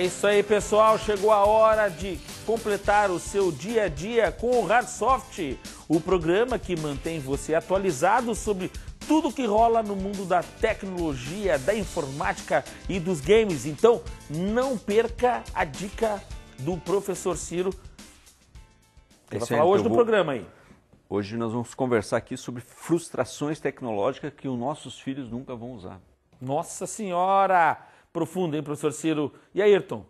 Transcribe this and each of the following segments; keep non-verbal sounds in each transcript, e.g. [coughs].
É isso aí, pessoal. Chegou a hora de completar o seu dia a dia com o Hardsoft, o programa que mantém você atualizado sobre tudo que rola no mundo da tecnologia, da informática e dos games. Então, não perca a dica do professor Ciro. Ele vai falar hoje no programa aí. Hoje nós vamos conversar aqui sobre frustrações tecnológicas que os nossos filhos nunca vão usar. Nossa Senhora! profundo, hein, professor Ciro? E Ayrton,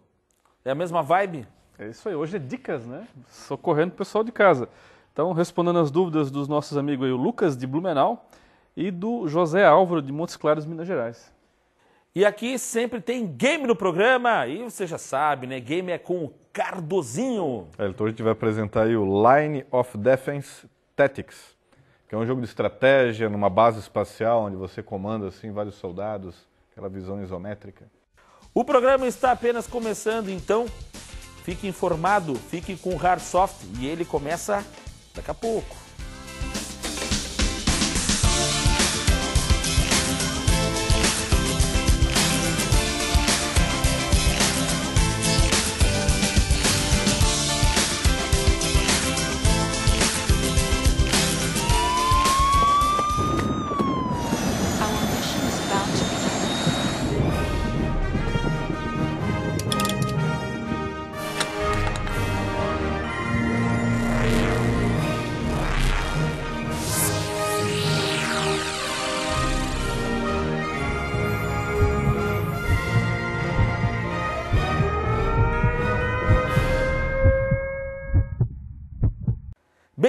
é a mesma vibe? É isso aí, hoje é dicas, né? Socorrendo o pessoal de casa. Então, respondendo as dúvidas dos nossos amigos aí, o Lucas de Blumenau e do José Álvaro de Montes Claros, Minas Gerais. E aqui sempre tem game no programa, e você já sabe, né? Game é com o Cardozinho. É, então a gente vai apresentar aí o Line of Defense Tactics, que é um jogo de estratégia numa base espacial onde você comanda assim vários soldados, aquela visão isométrica. O programa está apenas começando, então fique informado, fique com o Hardsoft e ele começa daqui a pouco.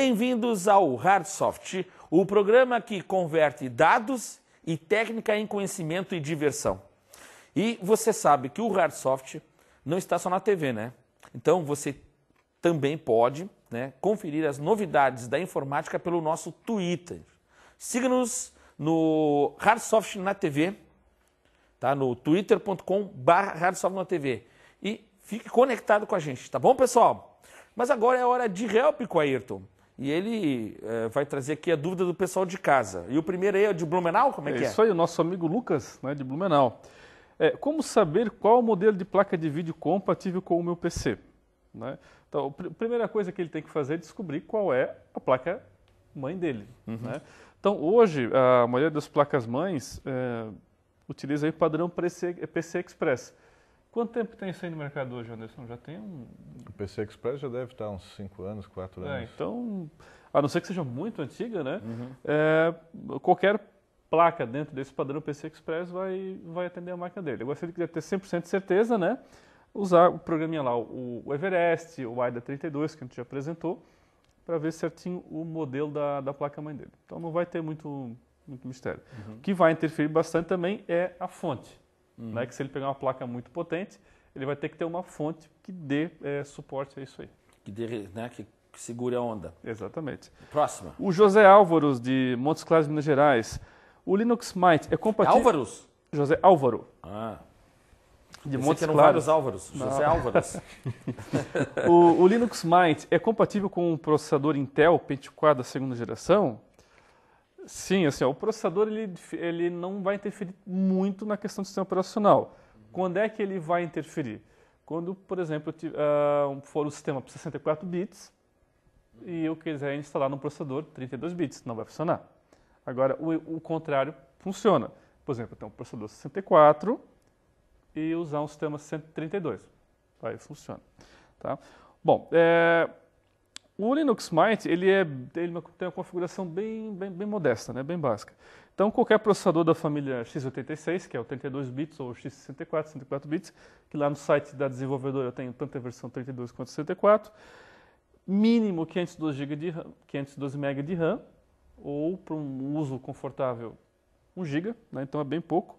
Bem-vindos ao Hardsoft, o programa que converte dados e técnica em conhecimento e diversão. E você sabe que o Hardsoft não está só na TV, né? Então você também pode né, conferir as novidades da informática pelo nosso Twitter. Siga-nos no Hardsoft na TV, tá? no twitter.com/hardsoft na TV. E fique conectado com a gente, tá bom, pessoal? Mas agora é hora de help com Ayrton. E ele é, vai trazer aqui a dúvida do pessoal de casa. E o primeiro aí é de Blumenau? Como é, é que é? Isso aí, o nosso amigo Lucas, né, de Blumenau. É, como saber qual o modelo de placa de vídeo compatível com o meu PC? Né? Então, a pr primeira coisa que ele tem que fazer é descobrir qual é a placa mãe dele. Uhum. Né? Então, hoje, a maioria das placas mães eh, utiliza o padrão PC, PC Express. Quanto tempo tem isso aí no mercado hoje, Anderson? Já tem um. O PC Express já deve estar uns 5 anos, 4 é, anos. É, então, a não ser que seja muito antiga, né? Uhum. É, qualquer placa dentro desse padrão PC Express vai, vai atender a máquina dele. Agora, se ele quiser ter 100% de certeza, né? Usar o programinha lá, o, Everest, o AIDA 32, que a gente já apresentou, para ver certinho o modelo da, da placa-mãe dele. Então, não vai ter muito, muito mistério. Uhum. O que vai interferir bastante também é a fonte. Uhum. Né? Que se ele pegar uma placa muito potente, ele vai ter que ter uma fonte que dê é, suporte a isso aí. Que, dê, né, que, que segure a onda. Exatamente. Próxima. O José Álvaros, de Montes Claros, Minas Gerais. O Linux Mint é compatível... Álvaros? José Álvaro. Ah. De Esse Montes Claros. Álvaros. Não. José Álvaros. [laughs] [laughs] o, o Linux Mint é compatível com um processador Intel Pentium 4 da segunda geração? Sim, assim, ó, o processador ele, ele não vai interferir muito na questão do sistema operacional. Quando é que ele vai interferir? Quando, por exemplo, uh, for o sistema para 64 bits e eu quiser instalar no processador 32 bits, não vai funcionar. Agora, o, o contrário funciona. Por exemplo, tem um processador 64 e usar um sistema 132. Aí funciona. Tá? Bom, é, o Linux Mint ele é, ele tem uma configuração bem, bem, bem modesta, né? bem básica. Então, qualquer processador da família x86, que é o 32 bits, ou x64, 64 bits, que lá no site da desenvolvedora tem tanto a versão 32 quanto 64, mínimo 512 GB de RAM, 512 MB de RAM, ou para um uso confortável 1 GB, né? então é bem pouco,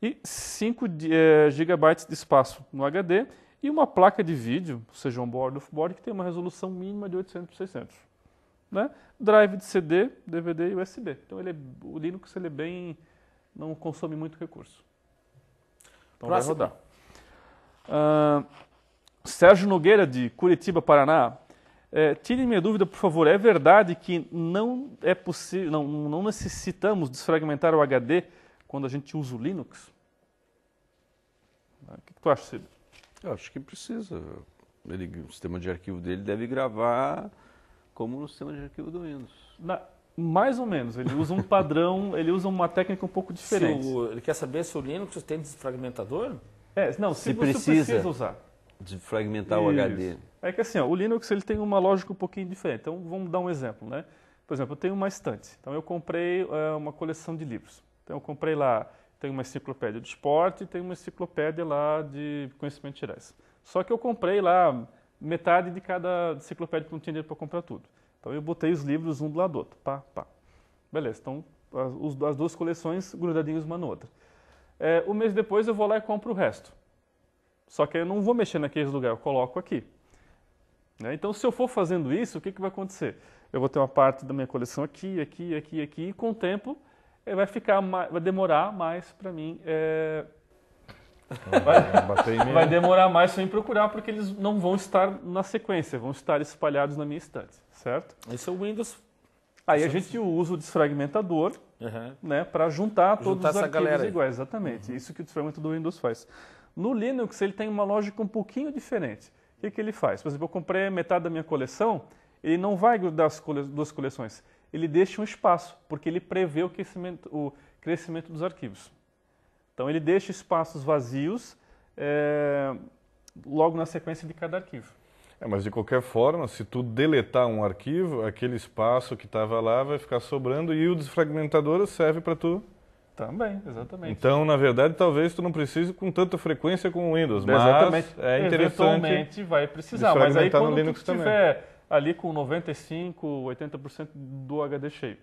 e 5 eh, GB de espaço no HD e uma placa de vídeo, seja um board ou off-board, que tem uma resolução mínima de 800 por 600. Né? Drive de CD, DVD e USB. Então ele é, o Linux ele é bem não consome muito recurso. Então Próximo. vai rodar. Uh, Sérgio Nogueira de Curitiba, Paraná. É, tire minha dúvida, por favor. É verdade que não é possível, não, não necessitamos desfragmentar o HD quando a gente usa o Linux? Ah, o que, que tu acha, Silvio? Eu acho que precisa. Ele, o sistema de arquivo dele deve gravar como no sistema de arquivo do Windows. Na, mais ou menos. Ele usa um padrão, ele usa uma técnica um pouco diferente. O, ele quer saber se o Linux tem desfragmentador? É, não, se, se precisa, precisa, usar. Desfragmentar Isso. o HD. É que assim, ó, o Linux ele tem uma lógica um pouquinho diferente. Então vamos dar um exemplo, né? Por exemplo, eu tenho uma estante. Então eu comprei é, uma coleção de livros. Então eu comprei lá tem uma enciclopédia de esporte e tem uma enciclopédia lá de conhecimentos gerais. Só que eu comprei lá metade de cada enciclopédia porque não tinha dinheiro para comprar tudo. Então eu botei os livros um do lado do outro, pá, pá. Beleza, então as, duas coleções grudadinhas uma na outra. É, um mês depois eu vou lá e compro o resto. Só que eu não vou mexer naqueles lugares, eu coloco aqui. Né? Então se eu for fazendo isso, o que, que vai acontecer? Eu vou ter uma parte da minha coleção aqui, aqui, aqui, aqui, e com o tempo é, vai ficar vai demorar mais para mim é... Então, vai, vai, demorar mais para me procurar porque eles não vão estar na sequência vão estar espalhados na minha estante certo esse é o Windows aí a é gente usa o desfragmentador uhum. né para juntar, juntar todos os arquivos iguais exatamente uhum. Isso que o desfragmentador do Windows faz no Linux ele tem uma lógica um pouquinho diferente o que, que ele faz por exemplo eu comprei metade da minha coleção ele não vai grudar as cole... duas coleções ele deixa um espaço, porque ele prevê o crescimento, o crescimento dos arquivos. Então ele deixa espaços vazios é, logo na sequência de cada arquivo. É, mas de qualquer forma, se tu deletar um arquivo, aquele espaço que estava lá vai ficar sobrando e o desfragmentador serve para tu também, exatamente. Então, na verdade, talvez tu não precise com tanta frequência com o Windows, mas é interessante. Eventualmente vai precisar, mas aí quando tu tiver ali com 95, 80% do HD cheio.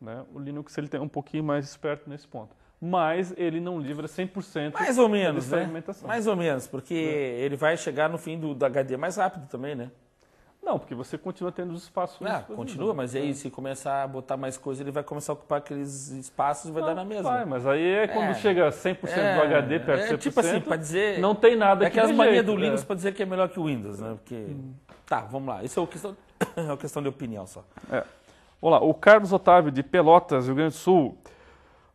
Né? O Linux ele tem um pouquinho mais esperto nesse ponto. Mas ele não livra 100% mais ou menos, né? Mais ou menos, porque é. ele vai chegar no fim do, do HD mais rápido também, né? Não, porque você continua tendo os espaços. Ah, continua, mas aí é. se começar a botar mais coisa, ele vai começar a ocupar aqueles espaços e vai não, dar na mesma. Vai, mas aí é quando é. chega 100% é. do HD, perde é, 100%. Tipo assim, para dizer. Não tem nada é que. É aquelas manias do Linux né? para dizer que é melhor que o Windows, né? Porque. Hum. Tá, vamos lá. Isso é uma questão, [coughs] é uma questão de opinião só. É. Olá, o Carlos Otávio, de Pelotas, Rio Grande do Sul.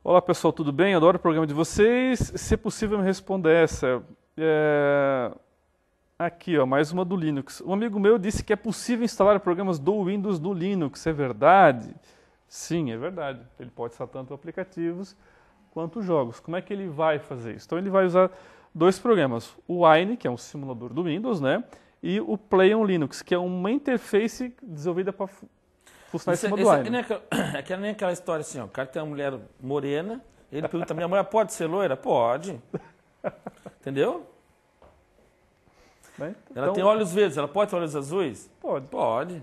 Olá, pessoal, tudo bem? Adoro o programa de vocês. Se possível, me responda essa. É Aqui, ó, mais uma do Linux. Um amigo meu disse que é possível instalar programas do Windows no Linux. É verdade? Sim, é verdade. Ele pode instalar tanto aplicativos quanto jogos. Como é que ele vai fazer isso? Então ele vai usar dois programas, o Wine, que é um simulador do Windows, né? E o Play on Linux, que é uma interface desenvolvida para funcionar esse, em é, cima do é Wine. É que, é que nem aquela história assim, ó, o cara tem uma mulher morena, ele pergunta, minha mulher pode ser loira? Pode. [laughs] Entendeu? Né? Então, ela tem olhos verdes, ela pode ter olhos azuis? Pode. Pode.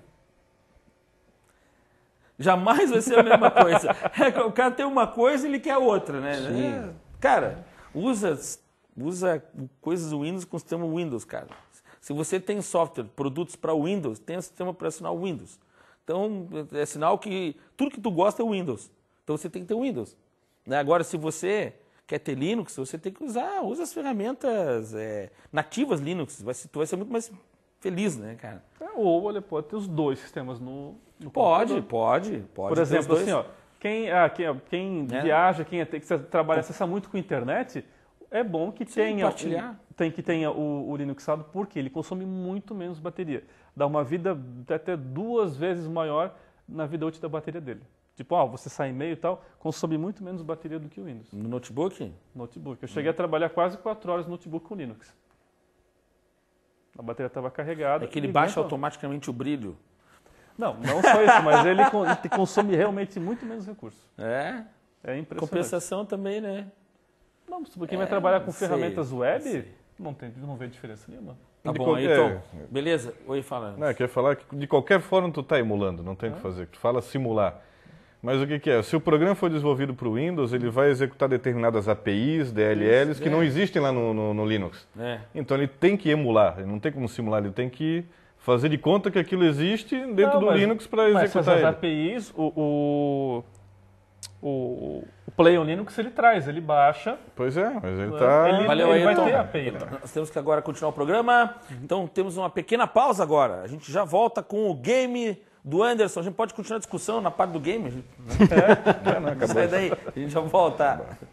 Jamais vai ser a mesma coisa. [laughs] É, o cara tem uma coisa e ele quer outra, né? Sim. É. Cara, usa, usa coisas Windows com sistema Windows, cara. Se você tem software, produtos para Windows, tem o sistema operacional Windows. Então, é, é sinal que tudo que tu gosta é Windows. Então, você tem que ter Windows. Né? Agora, se você quer é ter Linux, você tem que usar, usa as ferramentas é, nativas Linux, vai, tu vai ser muito mais feliz, né, cara? É, ou ele pode ter os dois sistemas no, no pode, pode, pode. Por exemplo, assim, ó, quem, ah, quem, quem é. viaja, quem é, tem que trabalha, acessa muito com internet, é bom que Sim, tenha, um, tem que tenha o, o Linuxado, porque ele consome muito menos bateria. Dá uma vida até duas vezes maior na vida útil da bateria dele. Tipo, ó, você sai e-mail e tal, consome muito menos bateria do que o Windows. No notebook? Notebook. Eu cheguei hum. a trabalhar quase 4 horas no notebook com Linux. A bateria estava carregada. É que ele baixa então... automaticamente o brilho. Não, não só isso, mas ele consome realmente muito menos recursos. É? É impressionante. Compensação também, né? Não, porque é, vai trabalhar com sei, ferramentas web, não, tem, não vê diferença nenhuma. Tá de bom, qualquer... então. Beleza? Oi, falando. Não, eu queria falar que de qualquer forma tu tá emulando, não tem o que fazer. Tu fala simular. Mas o que, que, é? Se o programa for desenvolvido para o Windows, ele vai executar determinadas APIs, DLLs, Isso, que é. não existem lá no, no, no Linux. É. Então ele tem que emular, ele não tem como simular, ele tem que fazer de conta que aquilo existe dentro não, do Linux para executar mas essas APIs, o, o, o, o Play on Linux ele traz, ele baixa. Pois é, mas ele está... É, ele, Valeu ele aí, vai então. ter API. Então, né? nós temos que agora continuar o programa, então temos uma pequena pausa agora. A gente já volta com o Game... Do Anderson, a gente pode continuar a discussão na parte do game? [laughs] É, não, né, não, acabou. Sai daí, a gente já volta.